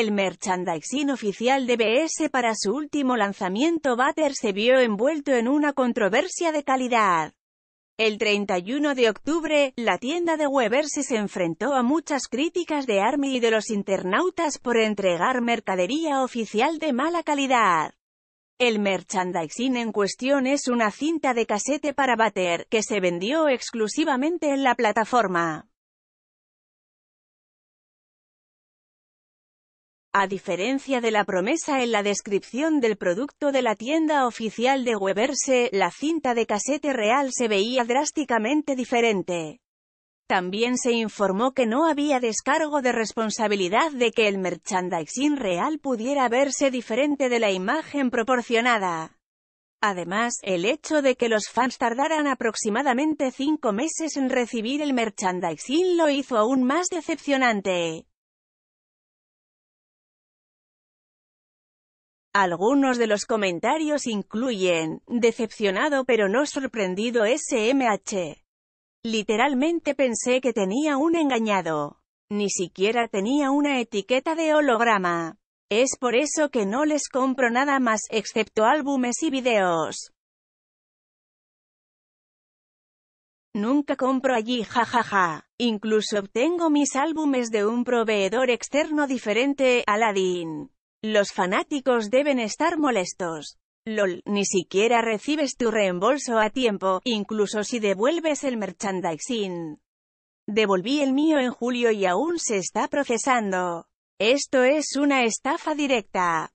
El merchandising oficial de BS para su último lanzamiento Butter se vio envuelto en una controversia de calidad. El 31 de octubre, la tienda de Weverse se enfrentó a muchas críticas de ARMY y de los internautas por entregar mercadería oficial de mala calidad. El merchandising en cuestión es una cinta de casete para Butter, que se vendió exclusivamente en la plataforma. a diferencia de la promesa en la descripción del producto de la tienda oficial de Weberse, la cinta de casete real se veía drásticamente diferente. También se informó que no había descargo de responsabilidad de que el merchandising real pudiera verse diferente de la imagen proporcionada. Además, el hecho de que los fans tardaran aproximadamente cinco meses en recibir el merchandising lo hizo aún más decepcionante. Algunos de los comentarios incluyen, decepcionado pero no sorprendido SMH. Literalmente pensé que tenía un engañado. Ni siquiera tenía una etiqueta de holograma. Es por eso que no les compro nada más excepto álbumes y videos. Nunca compro allí jajaja. Ja, ja. Incluso obtengo mis álbumes de un proveedor externo diferente, Aladdin. Los fanáticos deben estar molestos. LOL, ni siquiera recibes tu reembolso a tiempo, incluso si devuelves el merchandising. Devolví el mío en julio y aún se está procesando. Esto es una estafa directa.